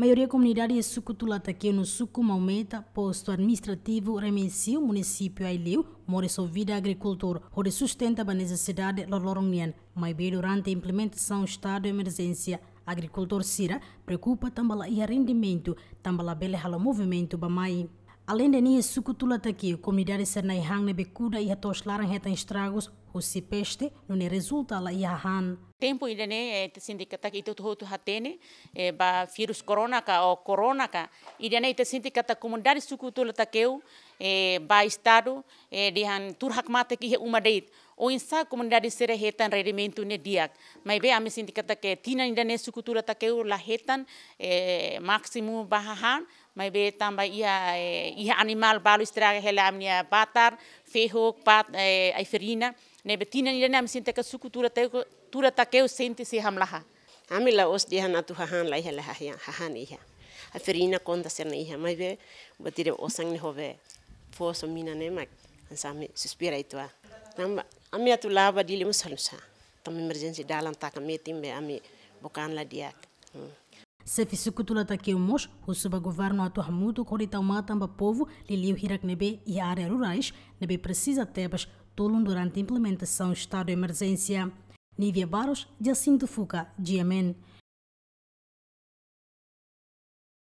maioria comunidade é que no suco maumeta, posto administrativo, remensio, município Aileu, mora sua vida agricultor, onde sustenta a necessidade lororonian, mas bem durante a implementação do estado de emergência, agricultor Sira preocupa também o rendimento, também o movimento Bamai. Além de nia sucutula taki, comunidade serna ihang nebe kuda ia toslarang hetan estragos, o si peste, nune resulta la ia han. Tempo ainda né, é, eh, sindica tá aqui tudo outro hatene, é, eh, ba vírus corona ka o corona ka, ainda né, tá sindica tá comunidade sucutula takeu, é, eh, ba estado, é, de han turhak mate que uma deit, o insa comunidade sere hetan rendimento ne diak, mas be ame sindica tá que tina ainda né sucutula takeu la hetan, é, máximo bahahan, mai be tamba ia eh, ia animal balu istraga hela amnia batar feho pat eh, ai ferina ne betina ni nam sinte ka suku tura te tura ta keu sente pues, se hamlaha amila os dia tu hahan la hela hahan hahan ia a ferina konda ser mai be batire osang ne hove fo mina ne mak ansami suspira itwa nam ami atu lava dile musalsa tam emergency dalan ta kameti me ami bukan la diak mm. Se o mos, suba governo atuar muito coritama o povo, liliu hirak nebe e área rurais, nebe precisa tebas tolum durante a implementação estado de emergência. Nívia Barros, Jacinto Fuca, Diamen.